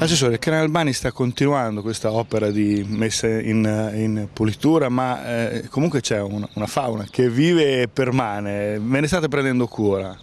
Assessore, il Canalbani sta continuando questa opera di messa in, in pulitura, ma eh, comunque c'è un, una fauna che vive e permane, ve ne state prendendo cura?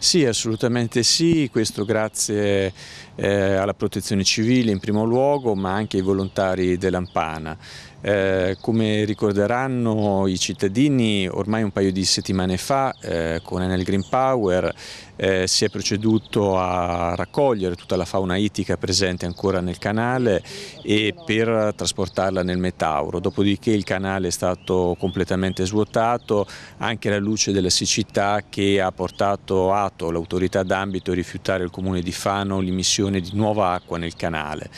Sì, assolutamente sì, questo grazie eh, alla protezione civile in primo luogo ma anche ai volontari dell'Ampana. Eh, come ricorderanno i cittadini, ormai un paio di settimane fa eh, con Enel Green Power eh, si è proceduto a raccogliere tutta la fauna ittica presente ancora nel canale e per trasportarla nel Metauro, dopodiché il canale è stato completamente svuotato anche alla luce della siccità che ha portato Ato, l'autorità d'ambito, a rifiutare il comune di Fano l'immissione formazione di nuova acqua nel canale.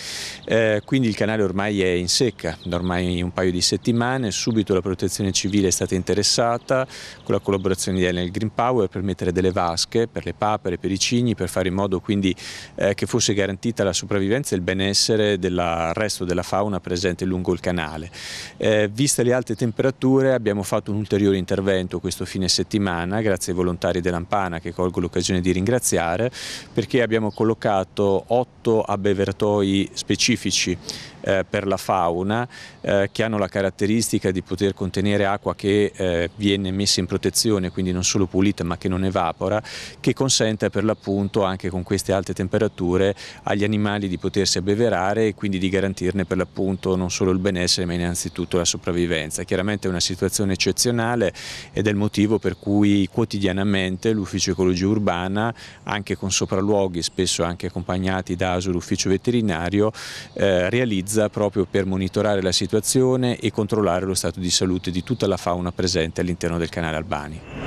Eh, quindi il canale ormai è in secca, da ormai un paio di settimane, subito la protezione civile è stata interessata con la collaborazione di Enel Green Power per mettere delle vasche per le papere, per i cigni, per fare in modo quindi eh, che fosse garantita la sopravvivenza e il benessere del resto della fauna presente lungo il canale. Eh, viste le alte temperature abbiamo fatto un ulteriore intervento questo fine settimana grazie ai volontari dell'Ampana che colgo l'occasione di ringraziare perché abbiamo collocato otto abbevertoi specifici eh, per la fauna eh, che hanno la caratteristica di poter contenere acqua che eh, viene messa in protezione, quindi non solo pulita ma che non evapora, che consente per l'appunto anche con queste alte temperature agli animali di potersi abbeverare e quindi di garantirne per l'appunto non solo il benessere ma innanzitutto la sopravvivenza. Chiaramente è una situazione eccezionale ed è il motivo per cui quotidianamente l'Ufficio Ecologia Urbana, anche con sopralluoghi spesso anche accompagnati da ASUR l'Ufficio Veterinario, eh, realizza utilizza proprio per monitorare la situazione e controllare lo stato di salute di tutta la fauna presente all'interno del canale Albani.